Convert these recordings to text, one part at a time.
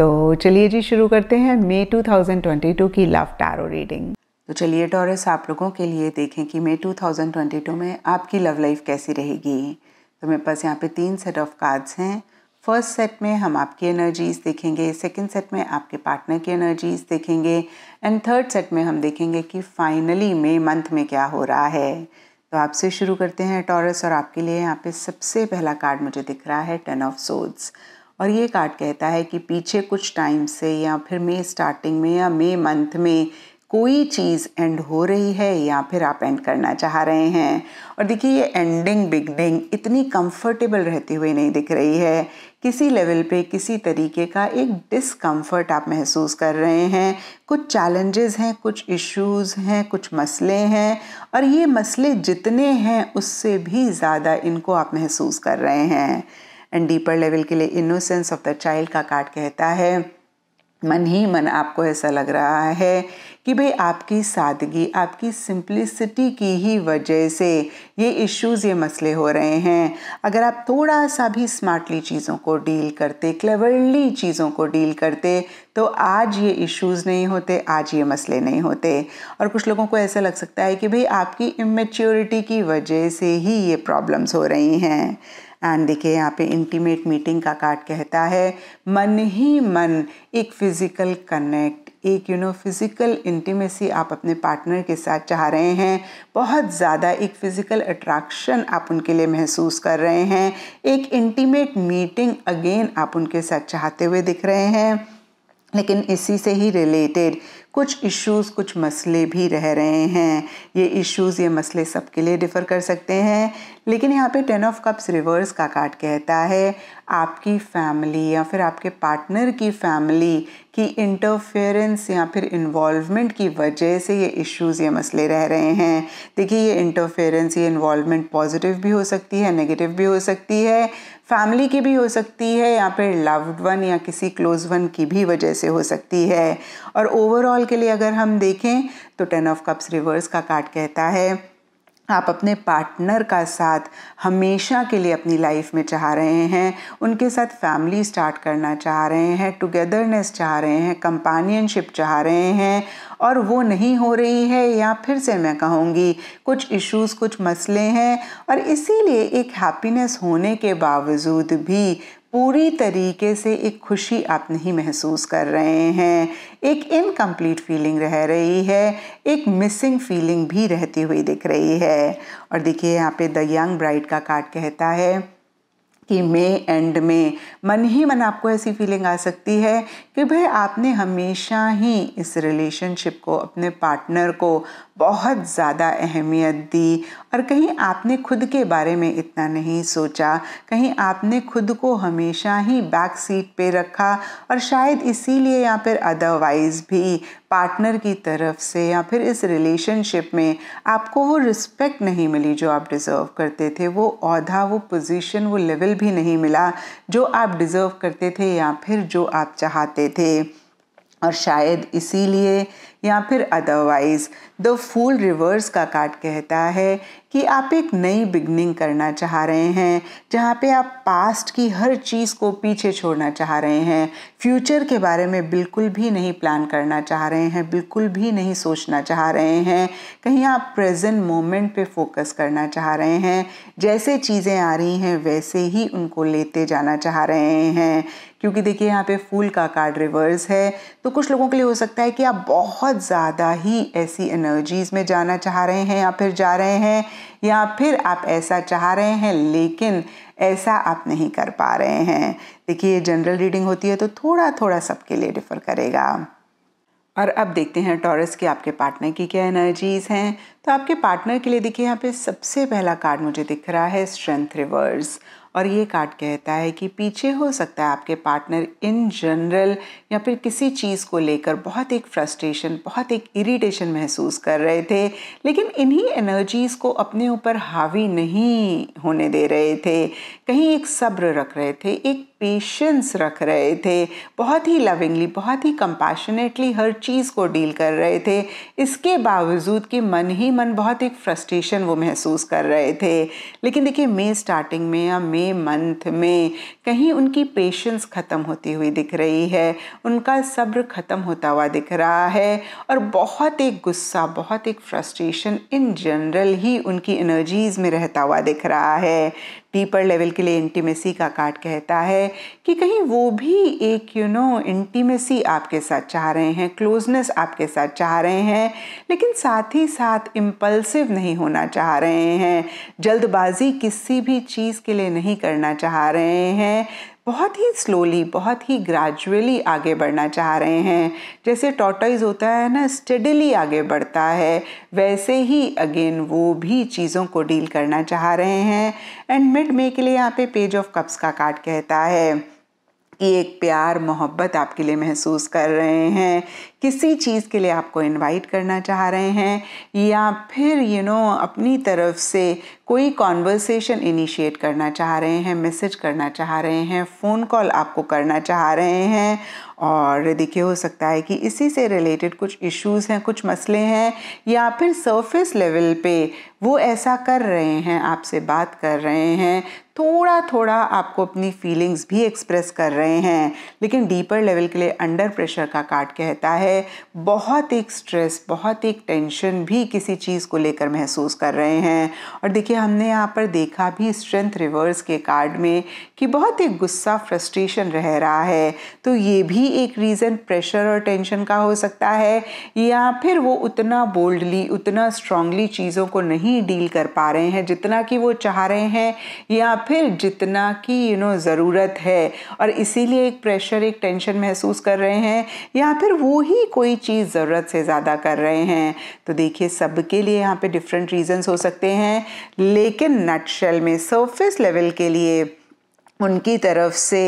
तो चलिए जी शुरू करते हैं मई 2022 की लव टैरो रीडिंग तो चलिए टॉरस आप लोगों के लिए देखें कि मई 2022 में आपकी लव लाइफ कैसी रहेगी तो मेरे पास यहाँ पे तीन सेट ऑफ कार्ड्स हैं फर्स्ट सेट में हम आपकी एनर्जीज़ देखेंगे सेकंड सेट में आपके पार्टनर की एनर्जीज़ देखेंगे एंड थर्ड सेट में हम देखेंगे कि फाइनली मई मंथ में क्या हो रहा है तो आपसे शुरू करते हैं टॉरस और आपके लिए यहाँ पे सबसे पहला कार्ड मुझे दिख रहा है टेन ऑफ सोड्स और ये कार्ड कहता है कि पीछे कुछ टाइम से या फिर मे स्टार्टिंग में या मे मंथ में कोई चीज़ एंड हो रही है या फिर आप एंड करना चाह रहे हैं और देखिए ये एंडिंग बिगनिंग इतनी कंफर्टेबल रहती हुई नहीं दिख रही है किसी लेवल पे किसी तरीके का एक डिसकंफर्ट आप महसूस कर रहे हैं कुछ चैलेंजेस हैं कुछ इश्यूज हैं कुछ मसले हैं और ये मसले जितने हैं उससे भी ज़्यादा इनको आप महसूस कर रहे हैं एंड डीपर लेवल के लिए इनोसेंस ऑफ द चाइल्ड का कार्ड कहता है मन ही मन आपको ऐसा लग रहा है कि भाई आपकी सादगी आपकी सिंप्लिसिटी की ही वजह से ये इश्यूज ये मसले हो रहे हैं अगर आप थोड़ा सा भी स्मार्टली चीज़ों को डील करते क्लेवरली चीज़ों को डील करते तो आज ये इश्यूज नहीं होते आज ये मसले नहीं होते और कुछ लोगों को ऐसा लग सकता है कि भाई आपकी इमेच्योरिटी की वजह से ही ये प्रॉब्लम्स हो रही हैं एंड देखिए यहाँ पे इंटीमेट मीटिंग का कार्ड कहता है मन ही मन एक फिज़िकल कनेक्ट एक यू नो फिज़िकल इंटीमेसी आप अपने पार्टनर के साथ चाह रहे हैं बहुत ज़्यादा एक फ़िज़िकल अट्रैक्शन आप उनके लिए महसूस कर रहे हैं एक इंटीमेट मीटिंग अगेन आप उनके साथ चाहते हुए दिख रहे हैं लेकिन इसी से ही रिलेटेड कुछ इश्यूज़ कुछ मसले भी रह रहे हैं ये इश्यूज़ ये मसले सबके लिए डिफ़र कर सकते हैं लेकिन यहाँ पे टेन ऑफ कप्स रिवर्स का कार्ड कहता है आपकी फैमिली या फिर आपके पार्टनर की फैमिली की इंटरफेरेंस या फिर इन्वॉल्वमेंट की वजह से ये इश्यूज़ ये मसले रह रहे हैं देखिए ये इंटरफेरेंस ये इन्वॉल्वमेंट पॉजिटिव भी हो सकती है नेगेटिव भी हो सकती है फैमिली की भी हो सकती है या फिर लव्ड वन या किसी क्लोज वन की भी वजह से हो सकती है और ओवरऑल के लिए अगर हम देखें तो टेन ऑफ कप्स रिवर्स का कार्ड कहता है आप अपने पार्टनर का साथ हमेशा के लिए अपनी लाइफ में चाह रहे हैं उनके साथ फैमिली स्टार्ट करना चाह रहे हैं टुगेदरनेस चाह रहे हैं कंपानियनशिप चाह रहे हैं और वो नहीं हो रही है या फिर से मैं कहूँगी कुछ इश्यूज कुछ मसले हैं और इसीलिए एक हैप्पीनेस होने के बावजूद भी पूरी तरीके से एक खुशी आप नहीं महसूस कर रहे हैं एक इनकम्प्लीट फीलिंग रह रही है एक मिसिंग फीलिंग भी रहती हुई दिख रही है और देखिए यहाँ पे द यंग ब्राइड का कार्ड कहता है कि मे एंड में मन ही मन आपको ऐसी फीलिंग आ सकती है कि भाई आपने हमेशा ही इस रिलेशनशिप को अपने पार्टनर को बहुत ज़्यादा अहमियत दी और कहीं आपने खुद के बारे में इतना नहीं सोचा कहीं आपने खुद को हमेशा ही बैक सीट पे रखा और शायद इसीलिए या फिर अदरवाइज़ भी पार्टनर की तरफ से या फिर इस रिलेशनशिप में आपको वो रिस्पेक्ट नहीं मिली जो आप डिज़र्व करते थे वो अहदा वो पोजीशन वो लेवल भी नहीं मिला जो आप डिज़र्व करते थे या फिर जो आप चाहते थे और शायद इसीलिए या फिर अदरवाइज द फूल रिवर्स का कार्ड कहता है कि आप एक नई बिगनिंग करना चाह रहे हैं जहाँ पे आप पास्ट की हर चीज़ को पीछे छोड़ना चाह रहे हैं फ्यूचर के बारे में बिल्कुल भी नहीं प्लान करना चाह रहे हैं बिल्कुल भी नहीं सोचना चाह रहे हैं कहीं आप प्रेजेंट मोमेंट पे फोकस करना चाह रहे हैं जैसे चीज़ें आ रही हैं वैसे ही उनको लेते जाना चाह रहे हैं क्योंकि देखिए यहाँ पे फूल का कार्ड रिवर्स है तो कुछ लोगों के लिए हो सकता है कि आप बहुत बहुत ज़्यादा ही ऐसी एनर्जीज़ में जाना चाह रहे हैं या फिर जा रहे हैं या फिर आप ऐसा चाह रहे हैं लेकिन ऐसा आप नहीं कर पा रहे हैं देखिए ये जनरल रीडिंग होती है तो थोड़ा थोड़ा सबके लिए डिफ़र करेगा और अब देखते हैं टॉरस के आपके पार्टनर की क्या एनर्जीज़ हैं तो आपके पार्टनर के लिए देखिए यहाँ पे सबसे पहला कार्ड मुझे दिख रहा है स्ट्रेंथ रिवर्स और ये कार्ड कहता है कि पीछे हो सकता है आपके पार्टनर इन जनरल या फिर किसी चीज़ को लेकर बहुत एक फ्रस्ट्रेशन बहुत एक इरिटेशन महसूस कर रहे थे लेकिन इन्हीं एनर्जीज़ को अपने ऊपर हावी नहीं होने दे रहे थे कहीं एक सब्र रख रहे थे एक पेशेंस रख रहे थे बहुत ही लविंगली बहुत ही कंपैशनेटली हर चीज़ को डील कर रहे थे इसके बावजूद कि मन ही मन बहुत एक फ्रस्ट्रेशन वो महसूस कर रहे थे लेकिन देखिए मे स्टार्टिंग में या मे मंथ में कहीं उनकी पेशेंस ख़त्म होती हुई दिख रही है उनका सब्र ख़त्म होता हुआ दिख रहा है और बहुत एक गुस्सा बहुत एक फ्रस्ट्रेशन इन जनरल ही उनकी एनर्जीज़ में रहता हुआ दिख रहा है डीपर लेवल के लिए इंटीमेसी का कार्ड कहता है कि कहीं वो भी एक यू नो इंटीमेसी आपके साथ चाह रहे हैं क्लोजनेस आपके साथ चाह रहे हैं लेकिन साथ ही साथ इम्पल्सिव नहीं होना चाह रहे हैं जल्दबाजी किसी भी चीज़ के लिए नहीं करना चाह रहे हैं बहुत ही स्लोली बहुत ही ग्रेजुअली आगे बढ़ना चाह रहे हैं जैसे टॉटाइज होता है ना स्टडीली आगे बढ़ता है वैसे ही अगेन वो भी चीज़ों को डील करना चाह रहे हैं एंड मिड मे के लिए यहाँ पे पेज ऑफ कप्स का कार्ड कहता है कि एक प्यार मोहब्बत आपके लिए महसूस कर रहे हैं किसी चीज़ के लिए आपको इनवाइट करना चाह रहे हैं या फिर यू you नो know, अपनी तरफ से कोई कॉन्वर्सेशन इनिशिएट करना चाह रहे हैं मैसेज करना चाह रहे हैं फ़ोन कॉल आपको करना चाह रहे हैं और देखिए हो सकता है कि इसी से रिलेटेड कुछ इश्यूज हैं कुछ मसले हैं या फिर सरफेस लेवल पे वो ऐसा कर रहे हैं आपसे बात कर रहे हैं थोड़ा थोड़ा आपको अपनी फीलिंग्स भी एक्सप्रेस कर रहे हैं लेकिन डीपर लेवल के लिए अंडर प्रेशर का कार्ड कहता है है बहुत एक स्ट्रेस बहुत एक टेंशन भी किसी चीज़ को लेकर महसूस कर रहे हैं और देखिए हमने यहाँ पर देखा भी स्ट्रेंथ रिवर्स के कार्ड में कि बहुत एक गुस्सा फ्रस्ट्रेशन रह रहा है तो ये भी एक रीज़न प्रेशर और टेंशन का हो सकता है या फिर वो उतना बोल्डली उतना स्ट्रांगली चीज़ों को नहीं डील कर पा रहे हैं जितना कि वो चाह रहे हैं या फिर जितना कि यू नो ज़रूरत है और इसीलिए एक प्रेशर एक टेंशन महसूस कर रहे हैं या फिर वो ही ही कोई चीज़ ज़रूरत से ज़्यादा कर रहे हैं तो देखिए सबके लिए यहाँ पे डिफरेंट रीजंस हो सकते हैं लेकिन नटशेल में सरफेस लेवल के लिए उनकी तरफ से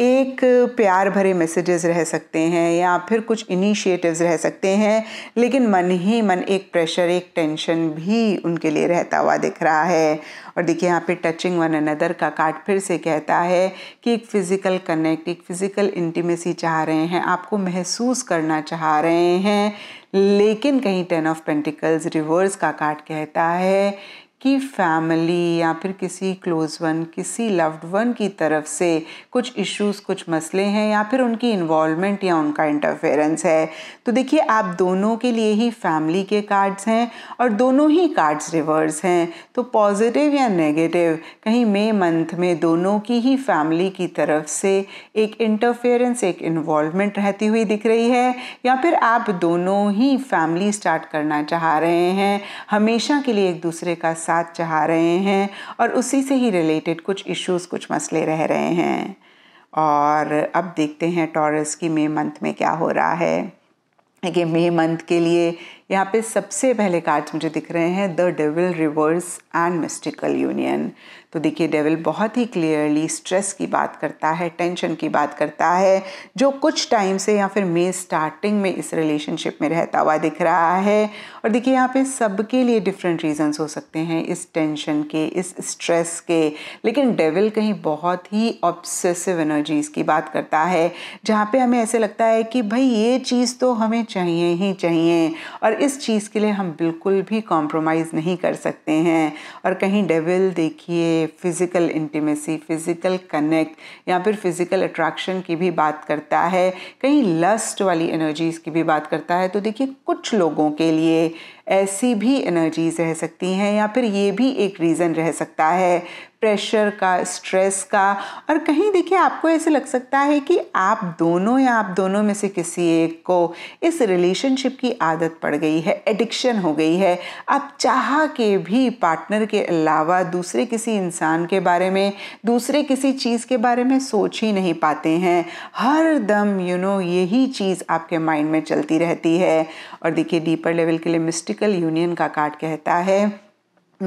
एक प्यार भरे मैसेजेस रह सकते हैं या फिर कुछ इनिशिएटिव्स रह सकते हैं लेकिन मन ही मन एक प्रेशर एक टेंशन भी उनके लिए रहता हुआ दिख रहा है और देखिए यहाँ पे टचिंग वन अनदर का कार्ड फिर से कहता है कि एक फ़िज़िकल कनेक्ट एक फ़िज़िकल इंटीमेसी चाह रहे हैं आपको महसूस करना चाह रहे हैं लेकिन कहीं टेन ऑफ पेंटिकल्स रिवर्स का कार्ड कहता है कि फैमिली या फिर किसी क्लोज़ वन किसी लव्ड वन की तरफ से कुछ इश्यूज कुछ मसले हैं या फिर उनकी इन्वॉलमेंट या उनका इंटरफेरेंस है तो देखिए आप दोनों के लिए ही फैमिली के कार्ड्स हैं और दोनों ही कार्ड्स रिवर्स हैं तो पॉजिटिव या नेगेटिव कहीं मे मंथ में दोनों की ही फैमिली की तरफ से एक इंटरफेरेंस एक इन्वॉलमेंट रहती हुई दिख रही है या फिर आप दोनों ही फैमिली स्टार्ट करना चाह रहे हैं हमेशा के लिए एक दूसरे का साथ साथ चाह रहे हैं और उसी से ही रिलेटेड कुछ इश्यूज कुछ मसले रह रहे हैं और अब देखते हैं टॉरस की मे मंथ में क्या हो रहा है देखिए मे मंथ के लिए यहाँ पे सबसे पहले कार्ड्स मुझे दिख रहे हैं the devil reverse and mystical union तो देखिए डेविल बहुत ही क्लियरली स्ट्रेस की बात करता है टेंशन की बात करता है जो कुछ टाइम से या फिर मे स्टार्टिंग में इस रिलेशनशिप में रहता हुआ दिख रहा है और देखिए यहाँ पे सबके लिए डिफरेंट रीजंस हो सकते हैं इस टेंशन के इस स्ट्रेस के लेकिन डेविल कहीं बहुत ही ऑब्सेसिव एनर्जीज़ की बात करता है जहाँ पे हमें ऐसे लगता है कि भाई ये चीज़ तो हमें चाहिए ही चाहिए और और इस चीज़ के लिए हम बिल्कुल भी कॉम्प्रोमाइज़ नहीं कर सकते हैं और कहीं डेविल देखिए फ़िज़िकल इंटीमेसी फ़िज़िकल कनेक्ट या फिर फ़िज़िकल अट्रैक्शन की भी बात करता है कहीं लस्ट वाली एनर्जीज़ की भी बात करता है तो देखिए कुछ लोगों के लिए ऐसी भी एनर्जीज़ रह सकती हैं या फिर ये भी एक रीज़न रह सकता है प्रेशर का स्ट्रेस का और कहीं देखिए आपको ऐसे लग सकता है कि आप दोनों या आप दोनों में से किसी एक को इस रिलेशनशिप की आदत पड़ गई है एडिक्शन हो गई है आप चाह के भी पार्टनर के अलावा दूसरे किसी इंसान के बारे में दूसरे किसी चीज़ के बारे में सोच ही नहीं पाते हैं हर दम यू नो यही चीज़ आपके माइंड में चलती रहती है और देखिए डीपर लेवल के लिए मिस्टिकल यूनियन का कार्ड कहता है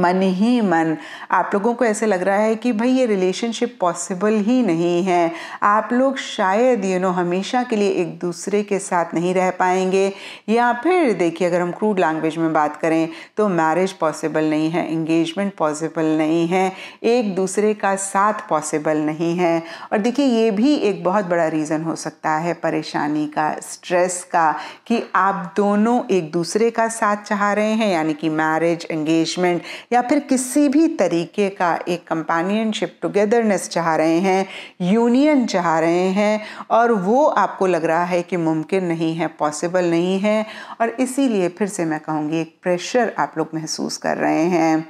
मन ही मन आप लोगों को ऐसे लग रहा है कि भाई ये रिलेशनशिप पॉसिबल ही नहीं है आप लोग शायद यू नो हमेशा के लिए एक दूसरे के साथ नहीं रह पाएंगे या फिर देखिए अगर हम क्रूड लैंग्वेज में बात करें तो मैरिज पॉसिबल नहीं है इंगेजमेंट पॉसिबल नहीं है एक दूसरे का साथ पॉसिबल नहीं है और देखिए ये भी एक बहुत बड़ा रीज़न हो सकता है परेशानी का स्ट्रेस का कि आप दोनों एक दूसरे का साथ चाह रहे हैं यानी कि मैरिज एंगेजमेंट या फिर किसी भी तरीके का एक कंपेनियनशिप टुगेदरनेस चाह रहे हैं यूनियन चाह रहे हैं और वो आपको लग रहा है कि मुमकिन नहीं है पॉसिबल नहीं है और इसीलिए फिर से मैं कहूँगी एक प्रेशर आप लोग महसूस कर रहे हैं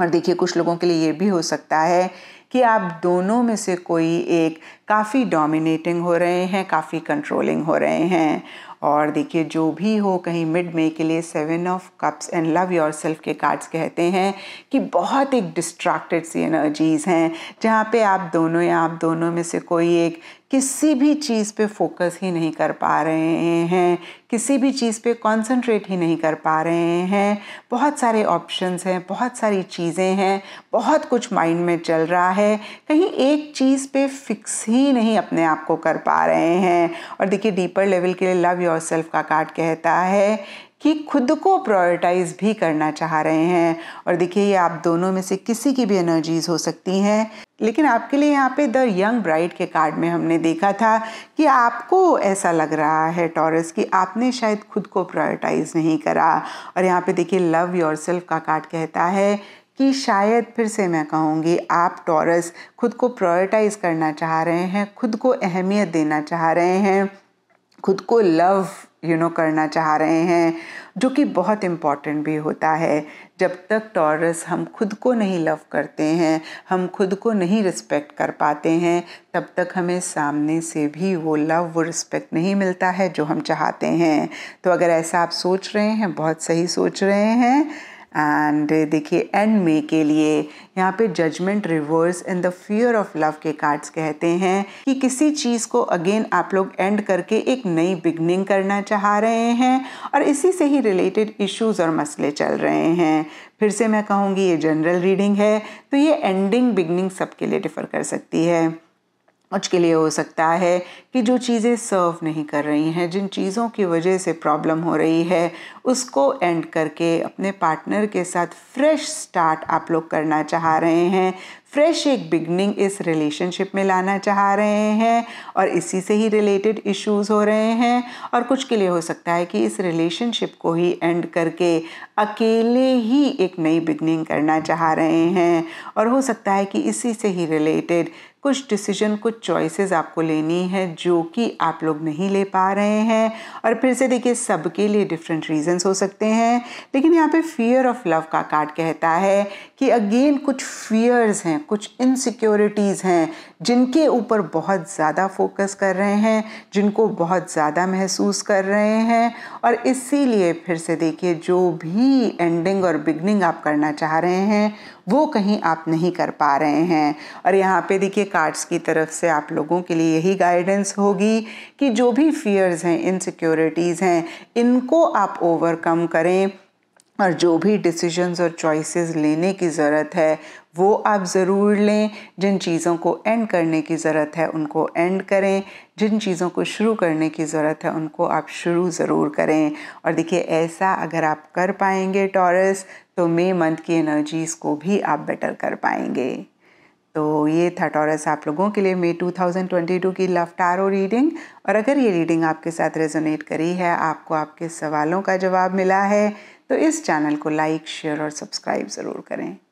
और देखिए कुछ लोगों के लिए ये भी हो सकता है कि आप दोनों में से कोई एक काफ़ी डोमिनेटिंग हो रहे हैं काफ़ी कंट्रोलिंग हो रहे हैं और देखिए जो भी हो कहीं मिड मे के लिए seven of cups and love yourself के कार्ड्स कहते हैं कि बहुत एक डिस्ट्रैक्टेड सी एनर्जीज़ हैं जहाँ पे आप दोनों या आप दोनों में से कोई एक किसी भी चीज़ पे फोकस ही नहीं कर पा रहे हैं किसी भी चीज़ पे कंसंट्रेट ही नहीं कर पा रहे हैं बहुत सारे ऑप्शंस हैं बहुत सारी चीज़ें हैं बहुत कुछ माइंड में चल रहा है कहीं एक चीज़ पे फिक्स ही नहीं अपने आप को कर पा रहे हैं और देखिए डीपर लेवल के लिए लव योर सेल्फ का कार्ड कहता है कि खुद को प्रायोरिटाइज भी करना चाह रहे हैं और देखिए ये आप दोनों में से किसी की भी एनर्जीज हो सकती हैं लेकिन आपके लिए यहाँ पे द यंग ब्राइड के कार्ड में हमने देखा था कि आपको ऐसा लग रहा है टॉरस कि आपने शायद खुद को प्रायोरिटाइज नहीं करा और यहाँ पे देखिए लव योर का कार्ड कहता है कि शायद फिर से मैं कहूँगी आप टॉरस खुद को प्रायोरिटाइज करना चाह रहे हैं खुद को अहमियत देना चाह रहे हैं खुद को love you you know know, करना चाह रहे हैं जो कि बहुत इम्पॉर्टेंट भी होता है जब तक टॉरस हम खुद को नहीं लव करते हैं हम खुद को नहीं रिस्पेक्ट कर पाते हैं तब तक हमें सामने से भी वो लव वो रिस्पेक्ट नहीं मिलता है जो हम चाहते हैं तो अगर ऐसा आप सोच रहे हैं बहुत सही सोच रहे हैं एंड uh, देखिए एंड मे के लिए यहाँ पे judgement reverse in the fear of love के कार्ड्स कहते हैं कि किसी चीज़ को अगेन आप लोग एंड करके एक नई बिगनिंग करना चाह रहे हैं और इसी से ही रिलेटेड इश्यूज और मसले चल रहे हैं फिर से मैं कहूँगी ये जनरल रीडिंग है तो ये एंडिंग बिगनिंग सबके लिए डिफ़र कर सकती है उसके लिए हो सकता है कि जो चीज़ें सर्व नहीं कर रही हैं जिन चीज़ों की वजह से प्रॉब्लम हो रही है उसको एंड करके अपने पार्टनर के साथ फ्रेश स्टार्ट आप लोग करना चाह रहे हैं फ्रेश एक बिगनिंग इस रिलेशनशिप में लाना चाह रहे हैं और इसी से ही रिलेटेड इश्यूज हो रहे हैं और कुछ के लिए हो सकता है कि इस रिलेशनशिप को ही एंड करके अकेले ही एक नई बिगनिंग करना चाह रहे हैं और हो सकता है कि इसी से ही रिलेटेड कुछ डिसीजन कुछ चॉइसेस आपको लेनी है जो कि आप लोग नहीं ले पा रहे हैं और फिर से देखिए सबके लिए डिफरेंट रीजंस हो सकते हैं लेकिन यहाँ पे फियर ऑफ लव का कार्ड कहता है कि अगेन कुछ फियर्स हैं कुछ इनसिक्योरिटीज़ हैं जिनके ऊपर बहुत ज़्यादा फोकस कर रहे हैं जिनको बहुत ज़्यादा महसूस कर रहे हैं और इसीलिए फिर से देखिए जो भी एंडिंग और बिगनिंग आप करना चाह रहे हैं वो कहीं आप नहीं कर पा रहे हैं और यहाँ पे देखिए कार्ड्स की तरफ से आप लोगों के लिए यही गाइडेंस होगी कि जो भी फियर्स हैं इनसिक्योरिटीज़ हैं इनको आप ओवरकम करें और जो भी डिसीजंस और चॉइसेस लेने की ज़रूरत है वो आप ज़रूर लें जिन चीज़ों को एंड करने की ज़रूरत है उनको एंड करें जिन चीज़ों को शुरू करने की ज़रूरत है उनको आप शुरू ज़रूर करें और देखिए ऐसा अगर आप कर पाएंगे टॉरस तो मे मंथ की एनर्जीज़ को भी आप बेटर कर पाएंगे तो ये था टॉरस आप लोगों के लिए मे 2022 की लव टारो रीडिंग और अगर ये रीडिंग आपके साथ रेजोनेट करी है आपको आपके सवालों का जवाब मिला है तो इस चैनल को लाइक शेयर और सब्सक्राइब ज़रूर करें